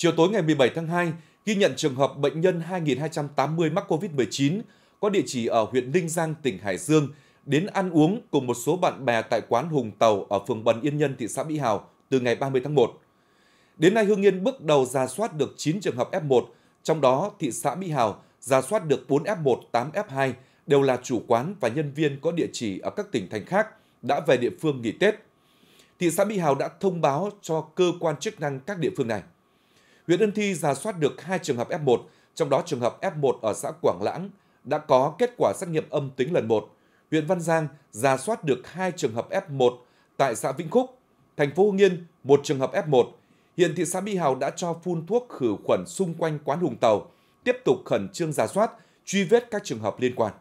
Chiều tối ngày 17 tháng 2, ghi nhận trường hợp bệnh nhân 2.280 mắc COVID-19 có địa chỉ ở huyện Ninh Giang, tỉnh Hải Dương, đến ăn uống cùng một số bạn bè tại quán Hùng Tàu ở phường Bần Yên Nhân, thị xã Mỹ Hào từ ngày 30 tháng 1. Đến nay, Hương Yên bước đầu ra soát được 9 trường hợp F1, trong đó thị xã Mỹ Hào ra soát được 4 F1, 8 F2, đều là chủ quán và nhân viên có địa chỉ ở các tỉnh thành khác đã về địa phương nghỉ Tết. Thị xã Mỹ Hào đã thông báo cho cơ quan chức năng các địa phương này huyện Ân Thi ra soát được 2 trường hợp F1, trong đó trường hợp F1 ở xã Quảng Lãng đã có kết quả xét nghiệm âm tính lần 1. Huyện Văn Giang ra soát được 2 trường hợp F1 tại xã Vĩnh Phúc, thành phố Hưng Yên một trường hợp F1. Hiện thị xã Mỹ Hào đã cho phun thuốc khử khuẩn xung quanh quán Hùng Tàu, tiếp tục khẩn trương ra soát, truy vết các trường hợp liên quan.